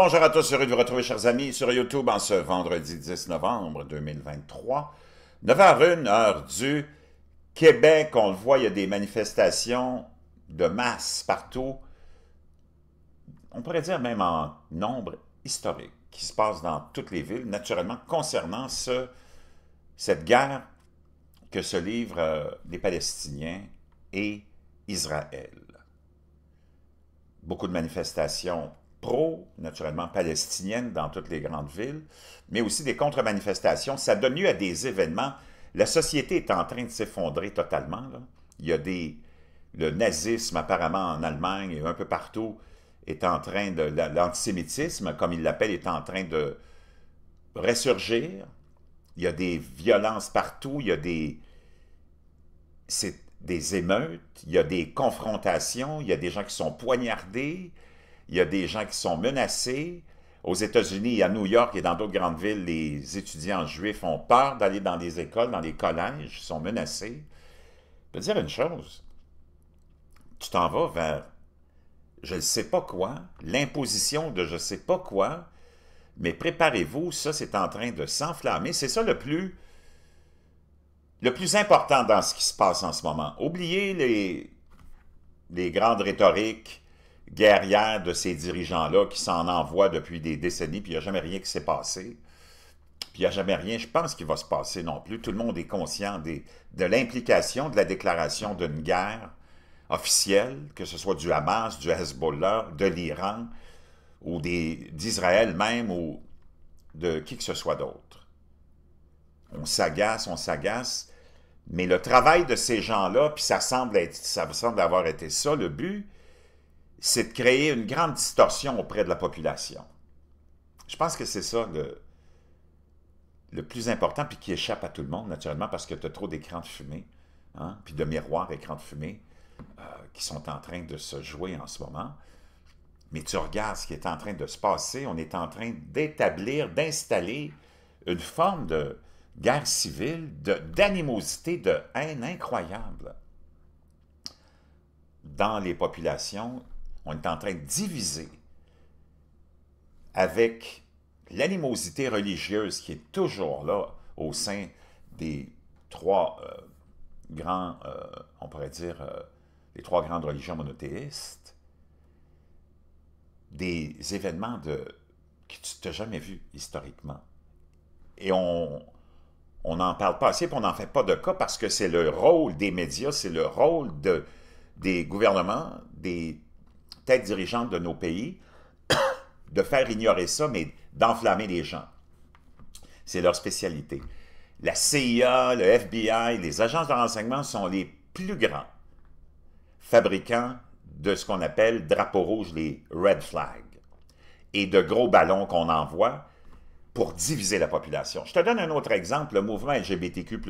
bonjour à tous, heureux de vous retrouver, chers amis, sur YouTube en ce vendredi 10 novembre 2023. 9h01, heure du Québec. On le voit, il y a des manifestations de masse partout. On pourrait dire même en nombre historique qui se passe dans toutes les villes, naturellement, concernant ce, cette guerre que se livrent euh, les Palestiniens et Israël. Beaucoup de manifestations pro, naturellement palestinienne dans toutes les grandes villes, mais aussi des contre-manifestations. Ça donne lieu à des événements. La société est en train de s'effondrer totalement. Il y a des... Le nazisme, apparemment, en Allemagne et un peu partout, est en train de... L'antisémitisme, comme il l'appelle, est en train de ressurgir. Il y a des violences partout. Il y a des... C'est des émeutes, il y a des confrontations, il y a des gens qui sont poignardés, il y a des gens qui sont menacés. Aux États-Unis, à New York et dans d'autres grandes villes, les étudiants juifs ont peur d'aller dans les écoles, dans les collèges, sont menacés. Je veux dire une chose, tu t'en vas vers je ne sais pas quoi, l'imposition de je ne sais pas quoi, mais préparez-vous, ça c'est en train de s'enflammer. C'est ça le plus, le plus important dans ce qui se passe en ce moment. Oubliez les, les grandes rhétoriques, guerrière de ces dirigeants-là qui s'en envoient depuis des décennies, puis il n'y a jamais rien qui s'est passé. Puis il n'y a jamais rien, je pense, qui va se passer non plus. Tout le monde est conscient des, de l'implication de la déclaration d'une guerre officielle, que ce soit du Hamas, du Hezbollah, de l'Iran, ou d'Israël même, ou de qui que ce soit d'autre. On s'agace, on s'agace, mais le travail de ces gens-là, puis ça semble, ça semble avoir été ça, le but, c'est de créer une grande distorsion auprès de la population. Je pense que c'est ça le, le plus important, puis qui échappe à tout le monde, naturellement, parce que tu as trop d'écrans de fumée, hein, puis de miroirs, écrans de fumée, euh, qui sont en train de se jouer en ce moment. Mais tu regardes ce qui est en train de se passer, on est en train d'établir, d'installer une forme de guerre civile, d'animosité, de haine incroyable dans les populations on est en train de diviser avec l'animosité religieuse qui est toujours là au sein des trois euh, grands, euh, on pourrait dire, les euh, trois grandes religions monothéistes, des événements de, que tu t'es jamais vu historiquement. Et on n'en parle pas assez, puis on n'en fait pas de cas parce que c'est le rôle des médias, c'est le rôle des gouvernements, des têtes dirigeantes de nos pays, de faire ignorer ça, mais d'enflammer les gens. C'est leur spécialité. La CIA, le FBI, les agences de renseignement sont les plus grands fabricants de ce qu'on appelle drapeau rouge, les red flags, et de gros ballons qu'on envoie pour diviser la population. Je te donne un autre exemple, le mouvement LGBTQ++,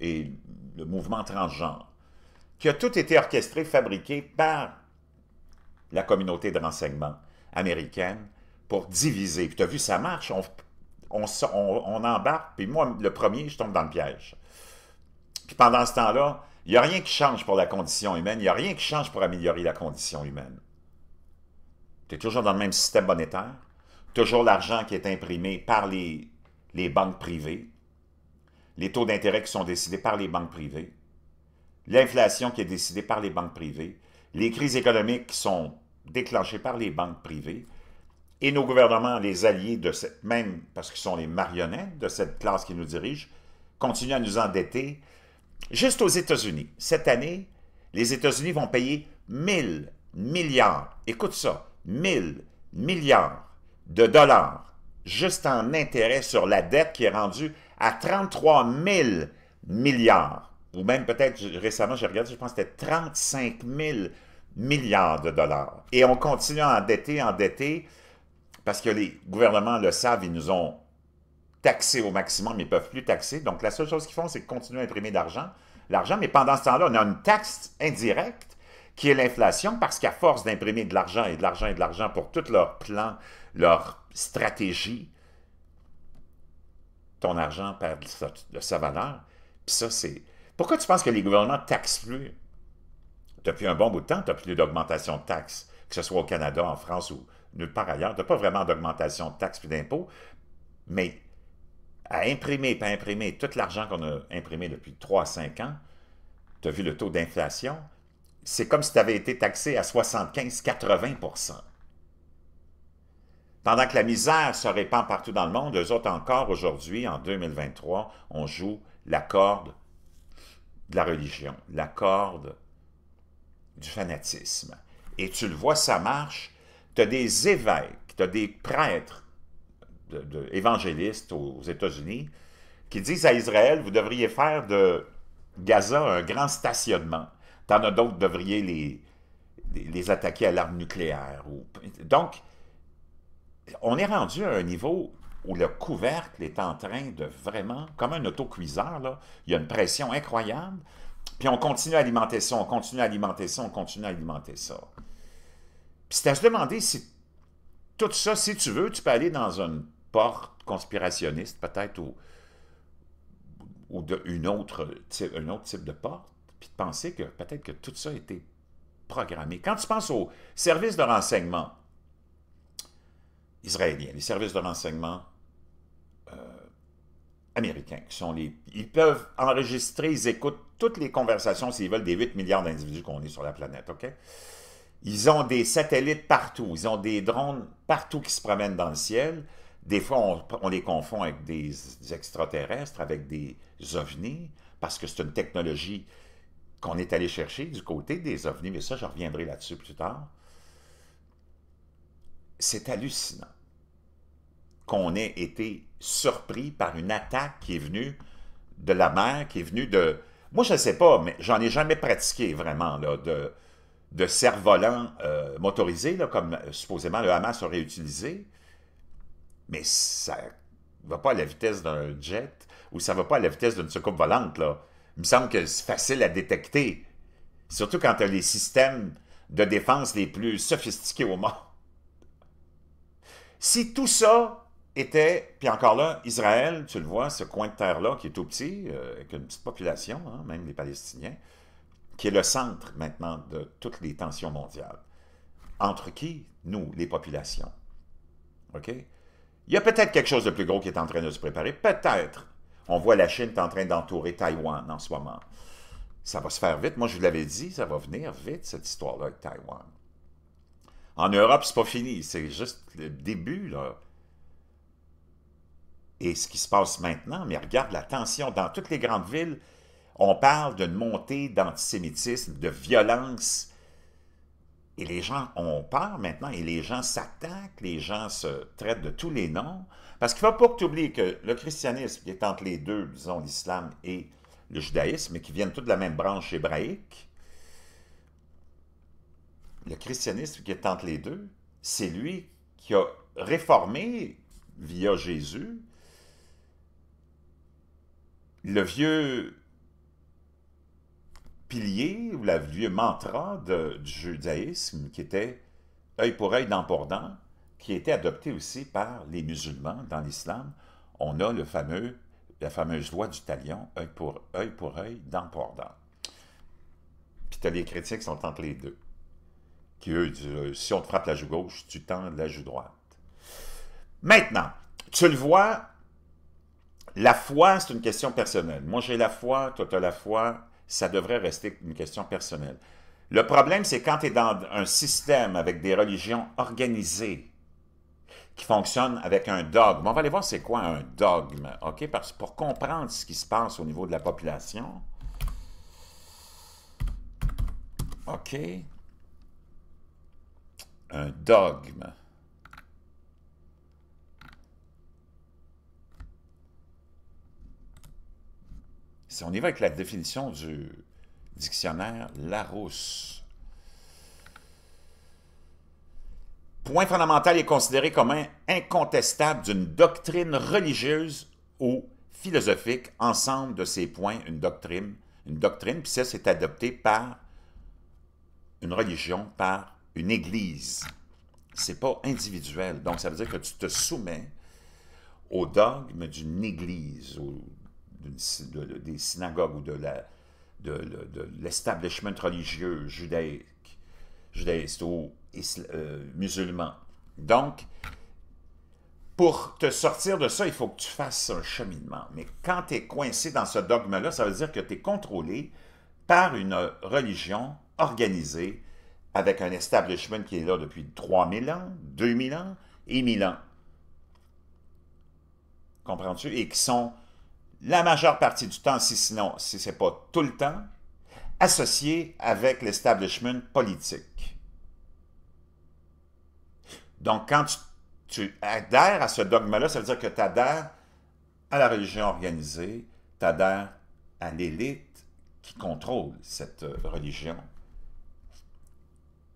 et le mouvement transgenre, qui a tout été orchestré, fabriqué par la communauté de renseignement américaine pour diviser. Puis tu as vu, ça marche, on, on, embarque, puis moi, le premier, je tombe dans le piège. Puis pendant ce temps-là, il n'y a rien qui change pour la condition humaine, il n'y a rien qui change pour améliorer la condition humaine. Tu es toujours dans le même système monétaire, toujours l'argent qui est imprimé par les, les banques privées, les taux d'intérêt qui sont décidés par les banques privées, l'inflation qui est décidée par les banques privées, les crises économiques sont déclenchées par les banques privées et nos gouvernements, les alliés de cette même, parce qu'ils sont les marionnettes de cette classe qui nous dirige, continuent à nous endetter. Juste aux États-Unis, cette année, les États-Unis vont payer 1000 milliards, écoute ça, 1000 milliards de dollars juste en intérêt sur la dette qui est rendue à 33 000 milliards ou même peut-être récemment, j'ai regardé, je pense que c'était 35 000 milliards de dollars. Et on continue à endetter, endetter, parce que les gouvernements le savent, ils nous ont taxés au maximum, ils ne peuvent plus taxer. Donc la seule chose qu'ils font, c'est continuer à imprimer d'argent, l'argent. Mais pendant ce temps-là, on a une taxe indirecte qui est l'inflation, parce qu'à force d'imprimer de l'argent et de l'argent et de l'argent pour tous leurs plans, leur stratégie, ton argent perd de sa valeur. Puis ça, c'est pourquoi tu penses que les gouvernements taxent plus? Depuis un bon bout de temps, tu n'as plus d'augmentation de taxes, que ce soit au Canada, en France ou nulle part ailleurs. Tu n'as pas vraiment d'augmentation de taxes et d'impôts, mais à imprimer, pas imprimer, tout l'argent qu'on a imprimé depuis 3 5 ans, tu as vu le taux d'inflation, c'est comme si tu avais été taxé à 75-80 Pendant que la misère se répand partout dans le monde, eux autres encore aujourd'hui, en 2023, on joue la corde de la religion, la corde du fanatisme. Et tu le vois, ça marche. Tu as des évêques, tu as des prêtres de, évangélistes aux États-Unis qui disent à Israël, vous devriez faire de Gaza un grand stationnement. tant as d'autres, devriez les, les, attaquer à l'arme nucléaire. Ou... Donc, on est rendu à un niveau où le couvercle est en train de vraiment, comme un autocuiseur, là, il y a une pression incroyable, puis on continue à alimenter ça, on continue à alimenter ça, on continue à alimenter ça. Puis c'est à se demander si tout ça, si tu veux, tu peux aller dans une porte conspirationniste peut-être ou, ou une autre, un autre type de porte, puis de penser que peut-être que tout ça a été programmé. Quand tu penses au service de renseignement, israéliens, les services de renseignement euh, américains, ils peuvent enregistrer, ils écoutent toutes les conversations, s'ils veulent, des 8 milliards d'individus qu'on est sur la planète, OK? Ils ont des satellites partout, ils ont des drones partout qui se promènent dans le ciel. Des fois, on, les confond avec des, des extraterrestres, avec des ovnis, parce que c'est une technologie qu'on est allé chercher du côté des ovnis, mais ça, je reviendrai là-dessus plus tard. C'est hallucinant qu'on ait été surpris par une attaque qui est venue de la mer, qui est venue de... Moi, je ne sais pas, mais j'en ai jamais pratiqué vraiment là, de, de cerf-volant euh, motorisé, comme euh, supposément le Hamas aurait utilisé. Mais ça ne va pas à la vitesse d'un jet ou ça ne va pas à la vitesse d'une soucoupe volante. Là. Il me semble que c'est facile à détecter, surtout quand tu as les systèmes de défense les plus sophistiqués au monde. Si tout ça était, puis encore là, Israël, tu le vois, ce coin de terre-là qui est tout petit, euh, avec une petite population, hein, même les Palestiniens, qui est le centre maintenant de toutes les tensions mondiales. Entre qui Nous, les populations. OK Il y a peut-être quelque chose de plus gros qui est en train de se préparer, peut-être. On voit la Chine est en train d'entourer Taïwan en ce moment. Ça va se faire vite. Moi, je vous l'avais dit, ça va venir vite, cette histoire-là avec Taïwan. En Europe, c'est pas fini. C'est juste le début, là et ce qui se passe maintenant, mais regarde la tension dans toutes les grandes villes, on parle d'une montée d'antisémitisme, de violence, et les gens ont peur maintenant, et les gens s'attaquent, les gens se traitent de tous les noms, parce qu'il ne faut pas que tu oublies que le christianisme, qui est entre les deux, disons l'islam et le judaïsme, et qui viennent toutes de la même branche hébraïque, le christianisme qui est entre les deux, c'est lui qui a réformé, via Jésus, le vieux pilier ou le vieux mantra du judaïsme qui était œil pour œil, dent pour dent, qui était adopté aussi par les musulmans dans l'islam. On a le fameux, la fameuse loi du talion, œil pour œil, pour œil dent pour dent. Puis as les chrétiens qui sont entre les deux, qui euh, si on te frappe la joue gauche, tu tends la joue droite. Maintenant, tu le vois, la foi, c'est une question personnelle. Moi, j'ai la foi, toi, tu as la foi. Ça devrait rester une question personnelle. Le problème, c'est quand tu es dans un système avec des religions organisées qui fonctionnent avec un dogme. On va aller voir c'est quoi un dogme, OK? Parce pour comprendre ce qui se passe au niveau de la population. OK? Un dogme. on y va avec la définition du dictionnaire Larousse, point fondamental est considéré comme un incontestable d'une doctrine religieuse ou philosophique, ensemble de ces points, une doctrine, une doctrine, puis ça, c'est adopté par une religion, par une église. C'est pas individuel. Donc, ça veut dire que tu te soumets au dogme d'une église, ou des synagogues ou de la de, l'establishment religieux judaïque, judaïste ou euh, musulman. Donc, pour te sortir de ça, il faut que tu fasses un cheminement. Mais quand tu es coincé dans ce dogme-là, ça veut dire que tu es contrôlé par une religion organisée avec un establishment qui est là depuis 3000 ans, 2000 ans et 1000 ans. Comprends-tu? Et qui sont la majeure partie du temps, si sinon, si ce n'est pas tout le temps, associé avec l'establishment politique. Donc, quand tu, tu adhères à ce dogme-là, ça veut dire que tu adhères à la religion organisée, tu adhères à l'élite qui contrôle cette religion.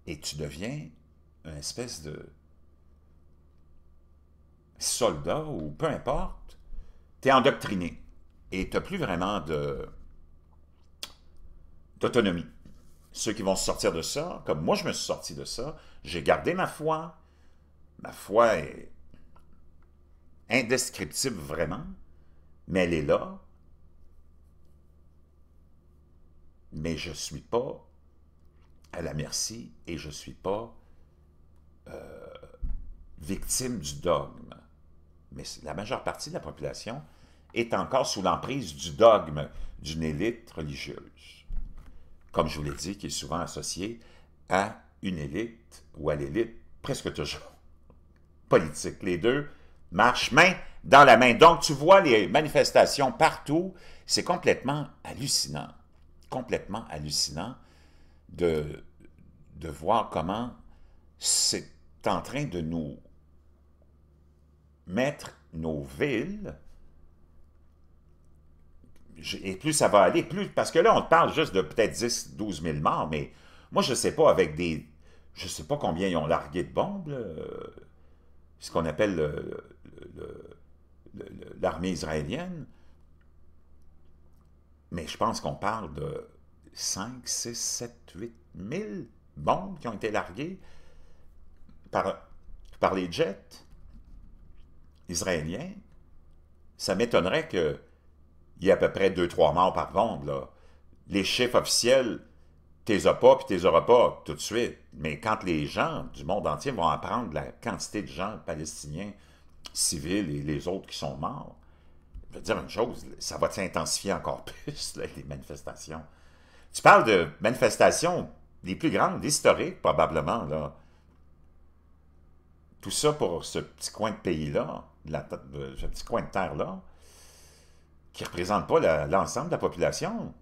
Et tu deviens une espèce de soldat ou peu importe, tu es endoctriné et tu n'as plus vraiment d'autonomie. Ceux qui vont sortir de ça, comme moi je me suis sorti de ça, j'ai gardé ma foi. Ma foi est indescriptible vraiment, mais elle est là. Mais je ne suis pas à la merci et je ne suis pas euh, victime du dogme. Mais la majeure partie de la population est encore sous l'emprise du dogme d'une élite religieuse, comme je vous l'ai dit, qui est souvent associée à une élite ou à l'élite presque toujours politique. Les deux marchent main dans la main. Donc, tu vois les manifestations partout. C'est complètement hallucinant, complètement hallucinant de, de voir comment c'est en train de nous mettre nos villes et plus ça va aller, plus, parce que là, on parle juste de peut-être 10, 12 000 morts, mais moi, je ne sais pas, avec des, je ne sais pas combien ils ont largué de bombes, ce qu'on appelle l'armée israélienne, mais je pense qu'on parle de 5, 6, 7, 8 000 bombes qui ont été larguées par, par les jets israéliens. Ça m'étonnerait que il y a à peu près 2-3 morts par ronde. Les chiffres officiels, les as pas, puis auras pas tout de suite. Mais quand les gens du monde entier vont apprendre la quantité de gens palestiniens civils et les autres qui sont morts, je veux dire une chose, ça va s'intensifier encore plus, les manifestations. Tu parles de manifestations les plus grandes, historiques probablement, là. Tout ça pour ce petit coin de pays-là, ce petit coin de terre-là qui ne représente pas l'ensemble de la population.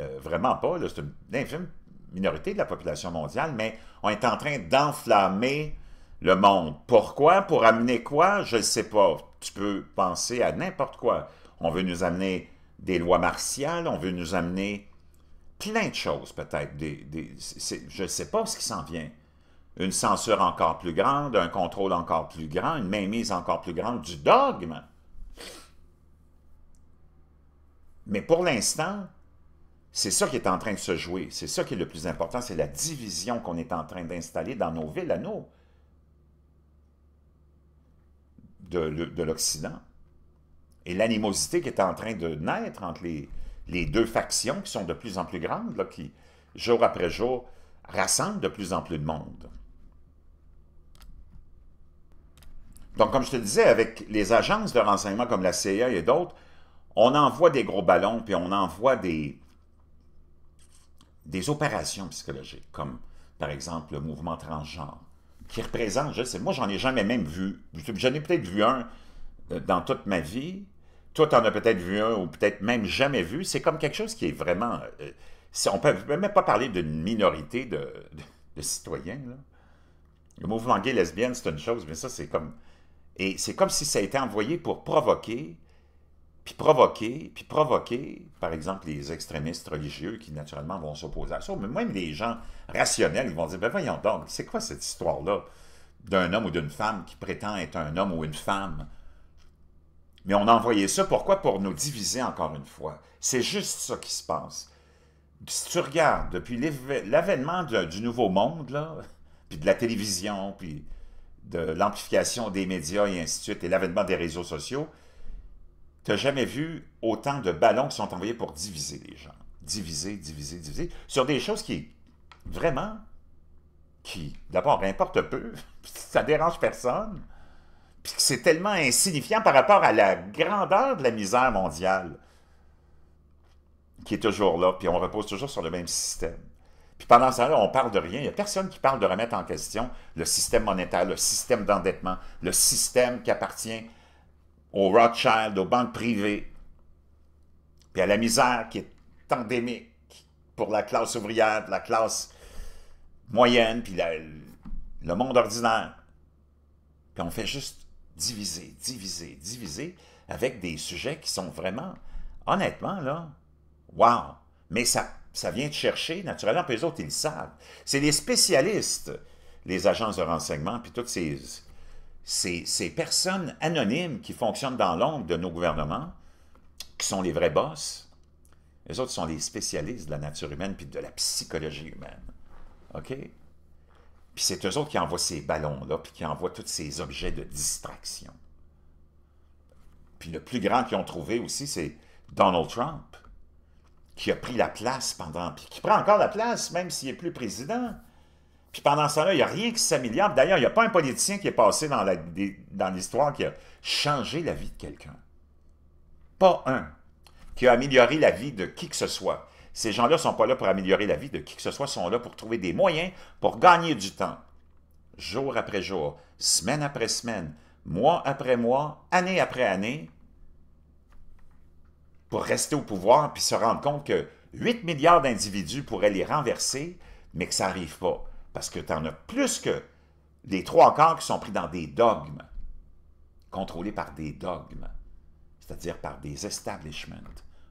Euh, vraiment pas. C'est une, infime minorité de la population mondiale, mais on est en train d'enflammer le monde. Pourquoi? Pour amener quoi? Je ne sais pas. Tu peux penser à n'importe quoi. On veut nous amener des lois martiales, on veut nous amener plein de choses peut-être. je ne sais pas ce qui s'en vient. Une censure encore plus grande, un contrôle encore plus grand, une mainmise encore plus grande du dogme. Mais pour l'instant, c'est ça qui est en train de se jouer. C'est ça qui est le plus important. C'est la division qu'on est en train d'installer dans nos villes, à nous, de, l'Occident. Et l'animosité qui est en train de naître entre les, deux factions qui sont de plus en plus grandes, qui, jour après jour, rassemblent de plus en plus de monde. Donc, comme je te disais, avec les agences de renseignement comme la CIA et d'autres, on envoie des gros ballons, puis on envoie des, des opérations psychologiques, comme par exemple le mouvement transgenre, qui représente, je sais, moi j'en ai jamais même vu, j'en ai peut-être vu un euh, dans toute ma vie, toi en as peut-être vu un ou peut-être même jamais vu, c'est comme quelque chose qui est vraiment, euh, on ne peut même pas parler d'une minorité de, citoyens, Le mouvement gay lesbienne, c'est une chose, mais ça, c'est comme. Et c'est comme si ça a été envoyé pour provoquer puis provoquer, puis provoquer, par exemple, les extrémistes religieux qui, naturellement, vont s'opposer à ça, mais même les gens rationnels, ils vont dire, ben voyons donc, c'est quoi cette histoire-là d'un homme ou d'une femme qui prétend être un homme ou une femme? Mais on a envoyé ça, pourquoi? Pour nous diviser encore une fois. C'est juste ça qui se passe. Si tu regardes, depuis l'avènement du Nouveau Monde, puis de la télévision, puis de l'amplification des médias et ainsi de suite, et l'avènement des réseaux sociaux, tu n'as jamais vu autant de ballons qui sont envoyés pour diviser les gens. Diviser, diviser, diviser. Sur des choses qui, vraiment, qui, d'abord, importent peu, ça dérange personne, puis c'est tellement insignifiant par rapport à la grandeur de la misère mondiale qui est toujours là, puis on repose toujours sur le même système. Puis pendant ça, temps-là, on parle de rien. Il n'y a personne qui parle de remettre en question le système monétaire, le système d'endettement, le système qui appartient aux Rothschild, aux banques privées, puis à la misère qui est endémique pour la classe ouvrière, la classe moyenne, puis le monde ordinaire. Puis on fait juste diviser, diviser, diviser avec des sujets qui sont vraiment, honnêtement, là, wow! Mais ça, ça vient de chercher, naturellement, puis les autres, ils le savent. C'est les spécialistes, les agences de renseignement, puis toutes ces, ces, ces personnes anonymes qui fonctionnent dans l'ombre de nos gouvernements, qui sont les vrais boss, les autres sont les spécialistes de la nature humaine puis de la psychologie humaine. OK? Puis c'est eux autres qui envoient ces ballons-là, puis qui envoient tous ces objets de distraction. Puis le plus grand qu'ils ont trouvé aussi, c'est Donald Trump, qui a pris la place pendant, puis qui prend encore la place, même s'il n'est plus président. Puis pendant ce temps-là, il n'y a rien qui s'améliore. D'ailleurs, il n'y a pas un politicien qui est passé dans l'histoire qui a changé la vie de quelqu'un. Pas un qui a amélioré la vie de qui que ce soit. Ces gens-là ne sont pas là pour améliorer la vie de qui que ce soit, sont là pour trouver des moyens pour gagner du temps. Jour après jour, semaine après semaine, mois après mois, année après année, pour rester au pouvoir puis se rendre compte que 8 milliards d'individus pourraient les renverser, mais que ça n'arrive pas parce que tu en as plus que les trois quarts qui sont pris dans des dogmes, contrôlés par des dogmes, c'est-à-dire par des establishments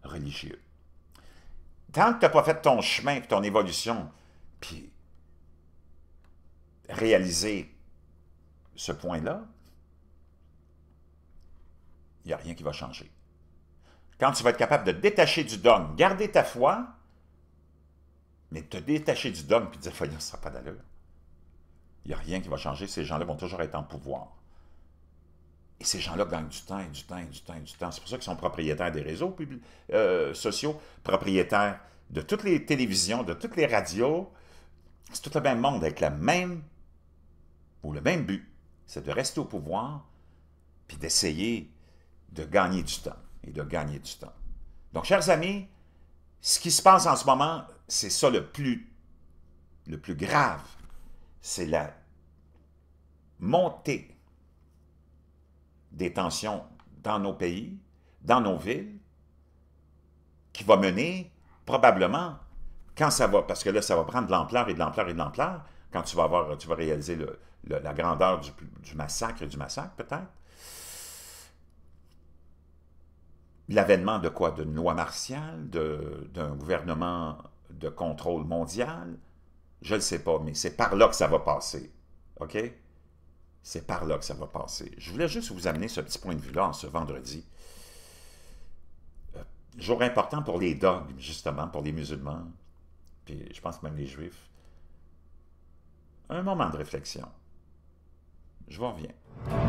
religieux. Tant que tu n'as pas fait ton chemin, ton évolution, puis réalisé ce point-là, il n'y a rien qui va changer. Quand tu vas être capable de détacher du dogme, garder ta foi, mais te détacher du dogme et dire, voyons, ça sera pas d'allure. Il n'y a rien qui va changer. Ces gens-là vont toujours être en pouvoir. Et ces gens-là gagnent du temps et du temps et du temps et du temps. C'est pour ça qu'ils sont propriétaires des réseaux euh, sociaux, propriétaires de toutes les télévisions, de toutes les radios. C'est tout le même monde avec la même ou le même but. C'est de rester au pouvoir puis d'essayer de gagner du temps et de gagner du temps. Donc, chers amis, ce qui se passe en ce moment, c'est ça le plus, le plus grave. C'est la montée des tensions dans nos pays, dans nos villes, qui va mener probablement, quand ça va, parce que là, ça va prendre de l'ampleur et de l'ampleur et de l'ampleur, quand tu vas, avoir, tu vas réaliser la grandeur du, du massacre et du massacre, peut-être. L'avènement de quoi? D'une loi martiale, d'un gouvernement de contrôle mondial? Je ne sais pas, mais c'est par là que ça va passer. OK? C'est par là que ça va passer. Je voulais juste vous amener ce petit point de vue-là en ce vendredi. Euh, jour important pour les dogmes, justement, pour les musulmans, puis je pense même les juifs. Un moment de réflexion. Je vous reviens.